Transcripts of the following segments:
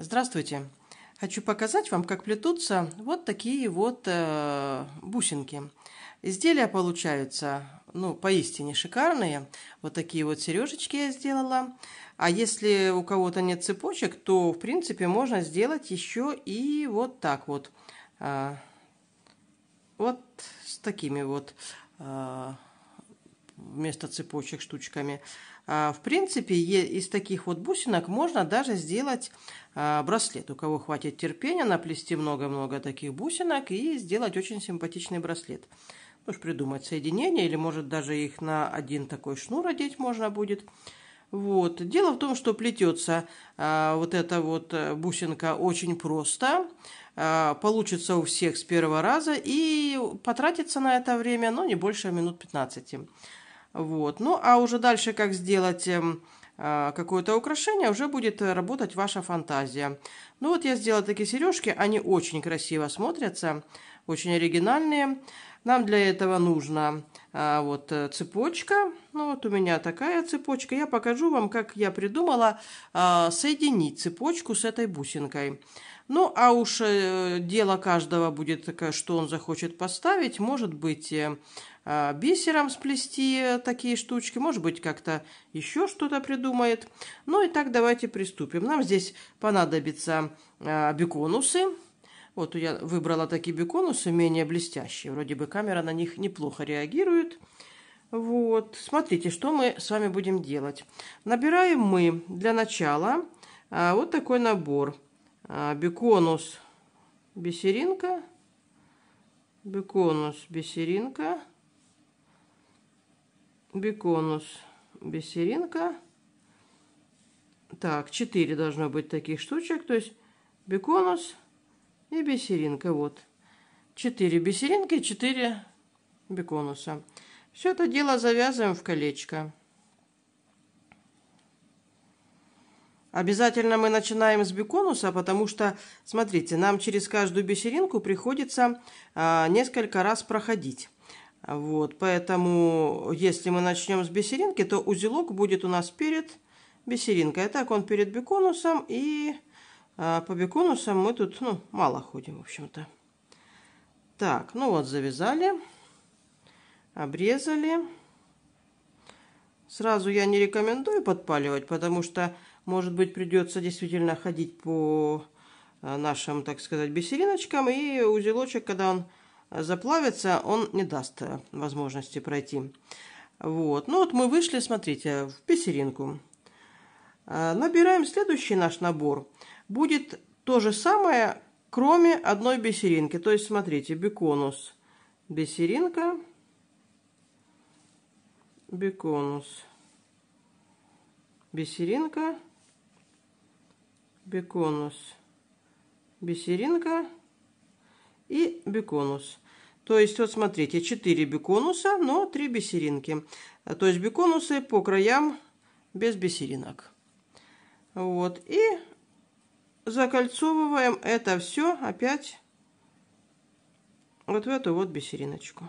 Здравствуйте! Хочу показать вам, как плетутся вот такие вот э, бусинки. Изделия получаются, ну, поистине шикарные. Вот такие вот сережечки я сделала. А если у кого-то нет цепочек, то, в принципе, можно сделать еще и вот так вот. Э, вот с такими вот э, вместо цепочек штучками. А, в принципе, из таких вот бусинок можно даже сделать а, браслет. У кого хватит терпения, наплести много-много таких бусинок и сделать очень симпатичный браслет. Ну, придумать соединение, или может даже их на один такой шнур одеть можно будет. Вот. Дело в том, что плетется а, вот эта вот э, бусинка очень просто, а, получится у всех с первого раза и потратится на это время, но ну, не больше минут 15. Вот. Ну, а уже дальше, как сделать эм, а, какое-то украшение, уже будет э, работать ваша фантазия. Ну вот я сделала такие сережки, они очень красиво смотрятся, очень оригинальные. Нам для этого нужно а, вот э, цепочка, ну вот у меня такая цепочка. Я покажу вам, как я придумала а, соединить цепочку с этой бусинкой. Ну, а уж э, дело каждого будет, э, что он захочет поставить. Может быть, э, а, бисером сплести такие штучки, может быть, как-то еще что-то придумает. Ну, и так давайте приступим. Нам здесь понадобятся а, беконусы. Вот я выбрала такие беконусы, менее блестящие. Вроде бы камера на них неплохо реагирует. Вот, смотрите, что мы с вами будем делать. Набираем мы для начала а, вот такой набор – а, беконус бисеринка, беконус бисеринка, беконус бисеринка. Так, 4 должно быть таких штучек, то есть беконус и бисеринка, вот. 4 бисеринки, 4 беконуса. Все это дело завязываем в колечко. Обязательно мы начинаем с беконуса, потому что, смотрите, нам через каждую бисеринку приходится а, несколько раз проходить. Вот, поэтому, если мы начнем с бисеринки, то узелок будет у нас перед бисеринкой. А так он перед беконусом, и а, по беконусам мы тут, ну, мало ходим, в общем-то. Так, ну вот, завязали, обрезали. Сразу я не рекомендую подпаливать, потому что, может быть, придется действительно ходить по э, нашим, так сказать, бисериночкам, и узелочек, когда он заплавится, он не даст э, возможности пройти. Вот, ну вот мы вышли, смотрите, в бисеринку. Э, набираем следующий наш набор. Будет то же самое, кроме одной бисеринки. То есть, смотрите, беконус, бисеринка, беконус. Бисеринка, беконус, бисеринка и беконус. То есть, вот смотрите, 4 беконуса, но 3 бисеринки. То есть, беконусы по краям без бисеринок. Вот, и закольцовываем это все опять вот в эту вот бисериночку.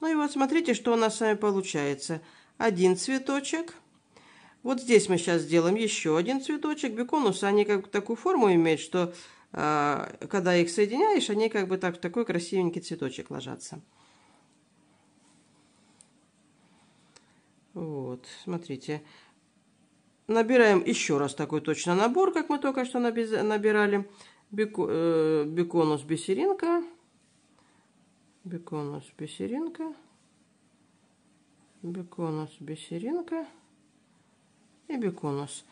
Ну и вот смотрите, что у нас с вами получается. Один цветочек. Вот здесь мы сейчас сделаем еще один цветочек. Беконусы, они как бы такую форму имеют, что э, когда их соединяешь, они как бы так в такой красивенький цветочек ложатся. Вот, смотрите. Набираем еще раз такой точно набор, как мы только что набирали. Э, Беконус, бисеринка бекон с бисеринка беконус бисеринка и беконус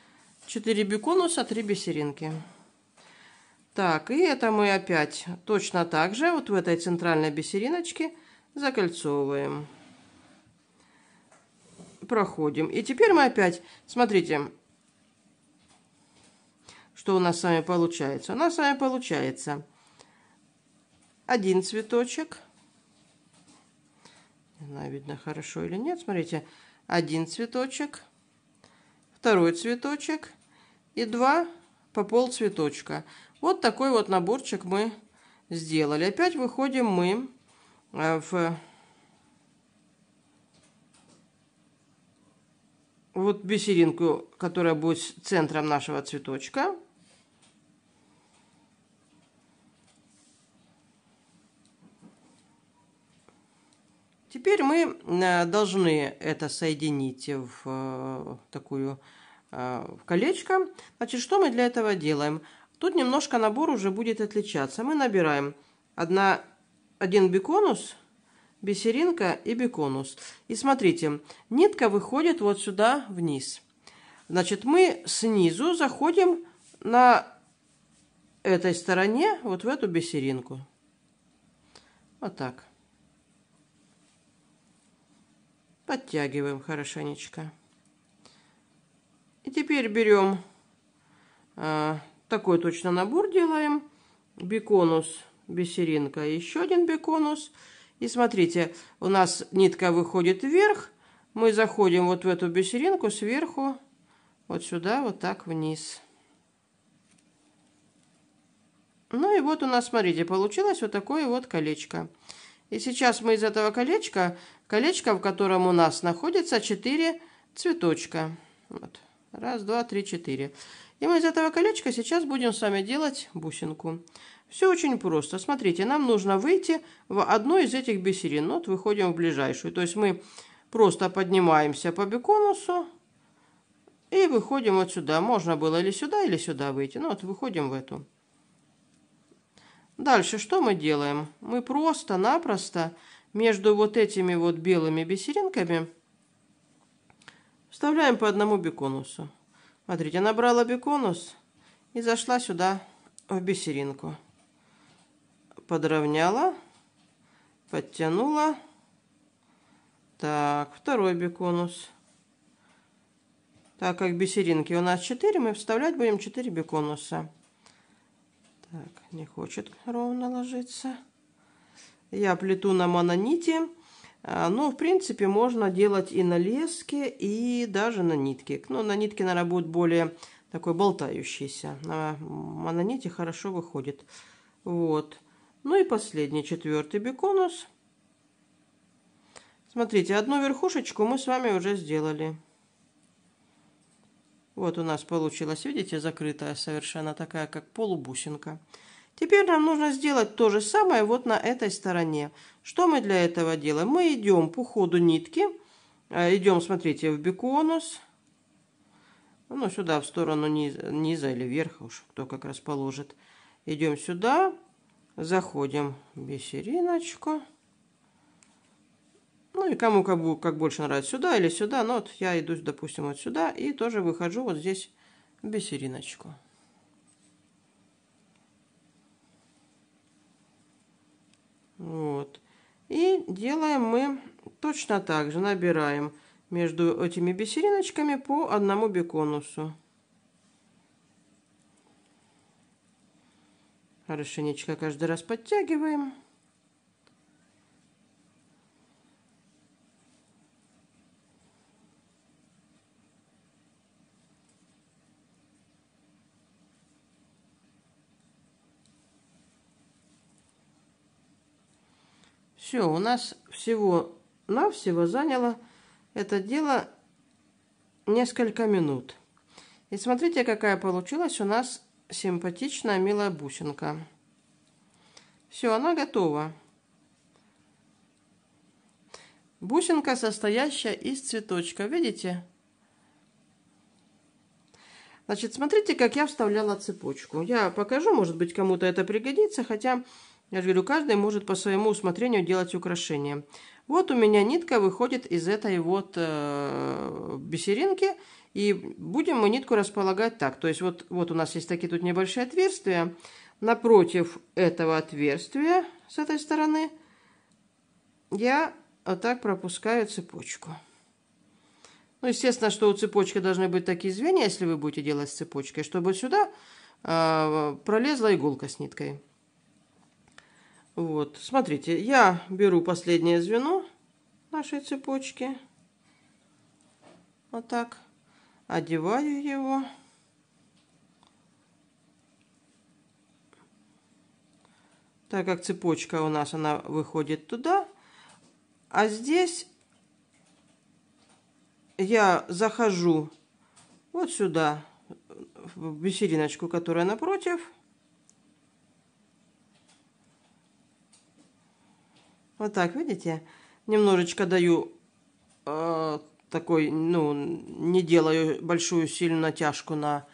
4 беконуса 3 бисеринки так и это мы опять точно так же вот в этой центральной бисериночке закольцовываем проходим и теперь мы опять смотрите что у нас с вами получается у нас с вами получается один цветочек не знаю, видно хорошо или нет. Смотрите, один цветочек, второй цветочек и два по пол цветочка. Вот такой вот наборчик мы сделали. Опять выходим мы э, в вот бисеринку, которая будет центром нашего цветочка. теперь мы э, должны это соединить в э, такую э, в колечко. Значит, что мы для этого делаем? Тут немножко набор уже будет отличаться. Мы набираем одна, один биконус, бисеринка и биконус. И смотрите, нитка выходит вот сюда вниз. Значит, мы снизу заходим на этой стороне вот в эту бисеринку. Вот так. Подтягиваем хорошенечко. И теперь берем э, такой точно набор делаем. Беконус, бисеринка, еще один беконус. И смотрите, у нас нитка выходит вверх. Мы заходим вот в эту бисеринку сверху, вот сюда, вот так вниз. Ну и вот у нас, смотрите, получилось вот такое вот колечко. И сейчас мы из этого колечка, колечка, в котором у нас находится четыре цветочка. Вот. Раз, два, три, четыре. И мы из этого колечка сейчас будем с вами делать бусинку. Все очень просто. Смотрите, нам нужно выйти в одну из этих бисерин. Вот выходим в ближайшую. То есть мы просто поднимаемся по биконусу и выходим вот сюда. Можно было или сюда, или сюда выйти. Ну вот выходим в эту. Дальше что мы делаем? Мы просто-напросто между вот этими вот белыми бисеринками вставляем по одному беконусу. Смотрите, набрала беконус и зашла сюда в бисеринку. Подровняла, подтянула. Так, второй беконус. Так как бисеринки у нас 4, мы вставлять будем 4 беконуса. Так, не хочет ровно ложиться. Я плету на мононите. А, ну, в принципе, можно делать и на леске, и даже на нитке. Но ну, на нитке, наверное, будет более такой болтающийся. На мононите хорошо выходит. Вот. Ну и последний, четвертый беконус. Смотрите, одну верхушечку мы с вами уже сделали. Вот у нас получилось, видите, закрытая совершенно такая, как полубусинка. Теперь нам нужно сделать то же самое вот на этой стороне. Что мы для этого делаем? Мы идем по ходу нитки. Э, идем, смотрите, в биконус. Ну, сюда, в сторону низа, низа или вверха, уж кто как расположит. Идем сюда. Заходим бисериночку. Ну и кому как, как больше нравится, сюда или сюда. Но вот я иду, допустим, вот сюда и тоже выхожу вот здесь бисериночку. Вот. И делаем мы точно так же. Набираем между этими бисериночками по одному биконусу. Хорошенечко каждый раз подтягиваем. Все, у нас всего-навсего заняло это дело несколько минут. И смотрите, какая получилась у нас симпатичная милая бусинка. Все, она готова. Бусинка, состоящая из цветочка. Видите? Значит, смотрите, как я вставляла цепочку. Я покажу, может быть, кому-то это пригодится, хотя я же говорю, каждый может по своему усмотрению делать украшения. Вот у меня нитка выходит из этой вот э, бисеринки. И будем мы нитку располагать так. То есть вот, вот у нас есть такие тут небольшие отверстия. Напротив этого отверстия с этой стороны я вот так пропускаю цепочку. Ну, естественно, что у цепочки должны быть такие звенья, если вы будете делать с цепочкой, чтобы сюда э, пролезла иголка с ниткой. Вот, смотрите, я беру последнее звено нашей цепочки. Вот так. Одеваю его. Так как цепочка у нас, она выходит туда. А здесь я захожу вот сюда, в бисериночку, которая напротив. Вот так, видите? Немножечко даю э, такой, ну, не делаю большую сильную натяжку на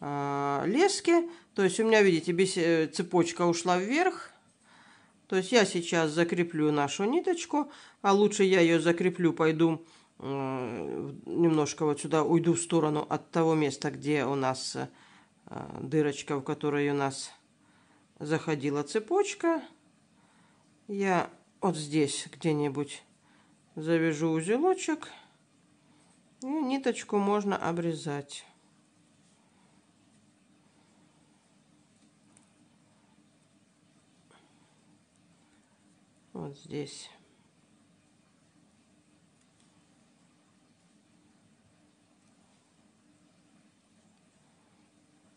э, леске. То есть у меня, видите, бес... Э, цепочка ушла вверх. То есть я сейчас закреплю нашу ниточку, а лучше я ее закреплю, пойду э, немножко вот сюда, уйду в сторону от того места, где у нас э, дырочка, в которой у нас заходила цепочка. Я вот здесь где-нибудь завяжу узелочек и ниточку можно обрезать. Вот здесь.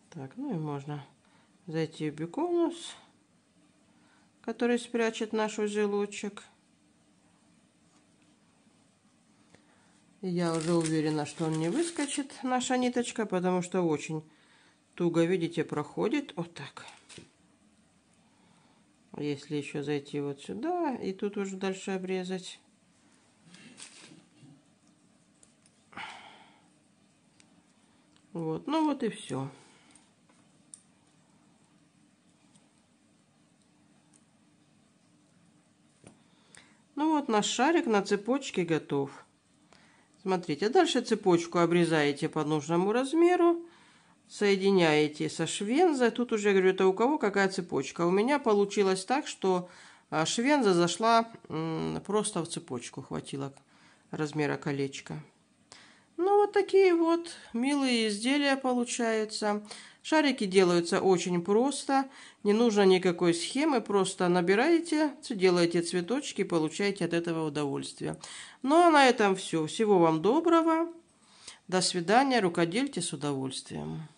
Так, ну и можно зайти в биконус который спрячет наш узелочек. Я уже уверена, что он не выскочит, наша ниточка, потому что очень туго, видите, проходит вот так. Если еще зайти вот сюда и тут уже дальше обрезать. Вот, ну вот и все. Ну вот наш шарик на цепочке готов. Смотрите, дальше цепочку обрезаете по нужному размеру, соединяете со швензой. Тут уже, говорю, это у кого какая цепочка. У меня получилось так, что а, швенза зашла просто в цепочку, хватило размера колечка. Ну вот такие вот милые изделия получаются. Шарики делаются очень просто, не нужно никакой схемы, просто набираете, делаете цветочки, получаете от этого удовольствие. Ну а на этом все. Всего вам доброго. До свидания, рукодельте с удовольствием.